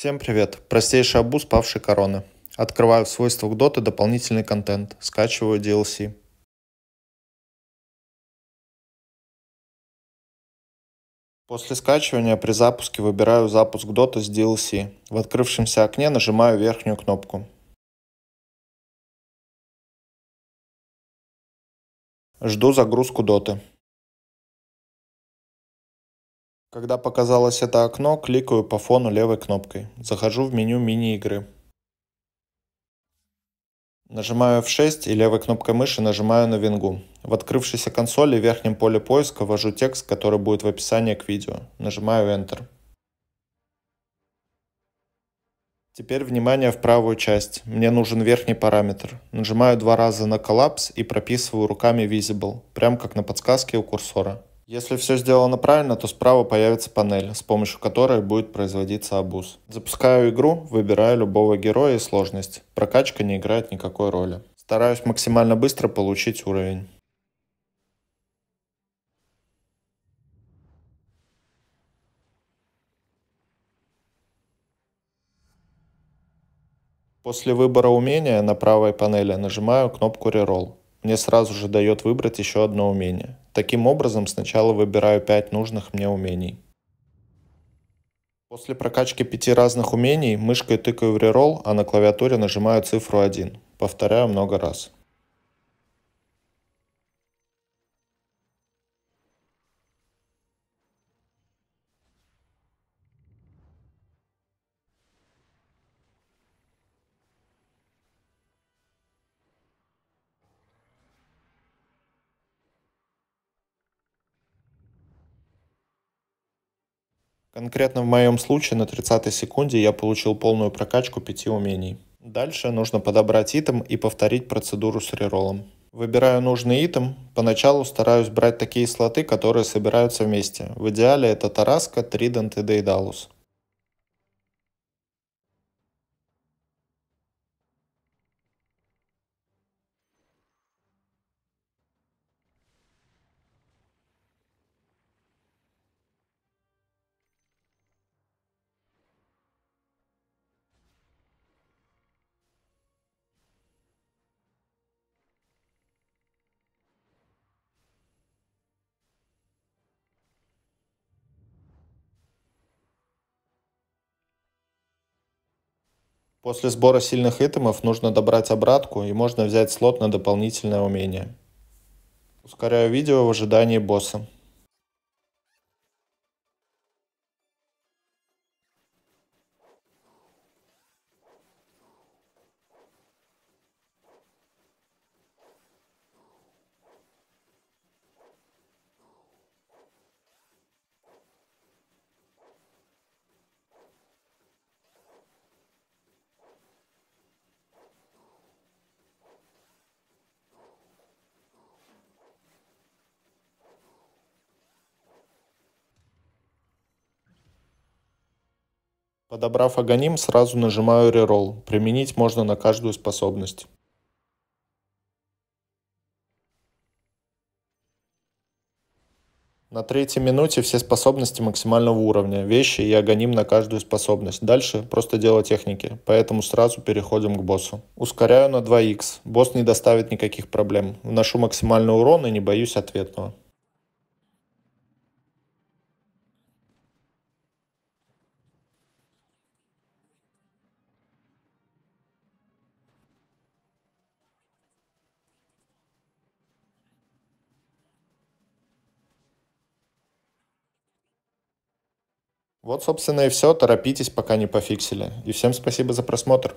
Всем привет! Простейший обуз павшей короны. Открываю в свойствах Dota дополнительный контент, скачиваю DLC. После скачивания при запуске выбираю запуск Dota с DLC. В открывшемся окне нажимаю верхнюю кнопку. Жду загрузку Dota. Когда показалось это окно, кликаю по фону левой кнопкой. Захожу в меню мини-игры. Нажимаю F6 и левой кнопкой мыши нажимаю на вингу. В открывшейся консоли в верхнем поле поиска ввожу текст, который будет в описании к видео. Нажимаю Enter. Теперь внимание в правую часть. Мне нужен верхний параметр. Нажимаю два раза на коллапс и прописываю руками Visible, прям как на подсказке у курсора. Если все сделано правильно, то справа появится панель, с помощью которой будет производиться обуз. Запускаю игру, выбираю любого героя и сложность. Прокачка не играет никакой роли. Стараюсь максимально быстро получить уровень. После выбора умения на правой панели нажимаю кнопку «Реролл». Мне сразу же дает выбрать еще одно умение. Таким образом, сначала выбираю 5 нужных мне умений. После прокачки пяти разных умений мышкой тыкаю в реролл, а на клавиатуре нажимаю цифру 1. Повторяю много раз. Конкретно в моем случае на 30 секунде я получил полную прокачку 5 умений. Дальше нужно подобрать итем и повторить процедуру с реролом. Выбираю нужный итем. Поначалу стараюсь брать такие слоты, которые собираются вместе. В идеале это Тараска, Тридент и Дейдалус. После сбора сильных итемов нужно добрать обратку и можно взять слот на дополнительное умение. Ускоряю видео в ожидании босса. Подобрав аганим, сразу нажимаю рерол. применить можно на каждую способность. На третьей минуте все способности максимального уровня, вещи и аганим на каждую способность. Дальше просто дело техники, поэтому сразу переходим к боссу. Ускоряю на 2х, босс не доставит никаких проблем. Вношу максимальный урон и не боюсь ответного. Вот, собственно, и все. Торопитесь, пока не пофиксили. И всем спасибо за просмотр.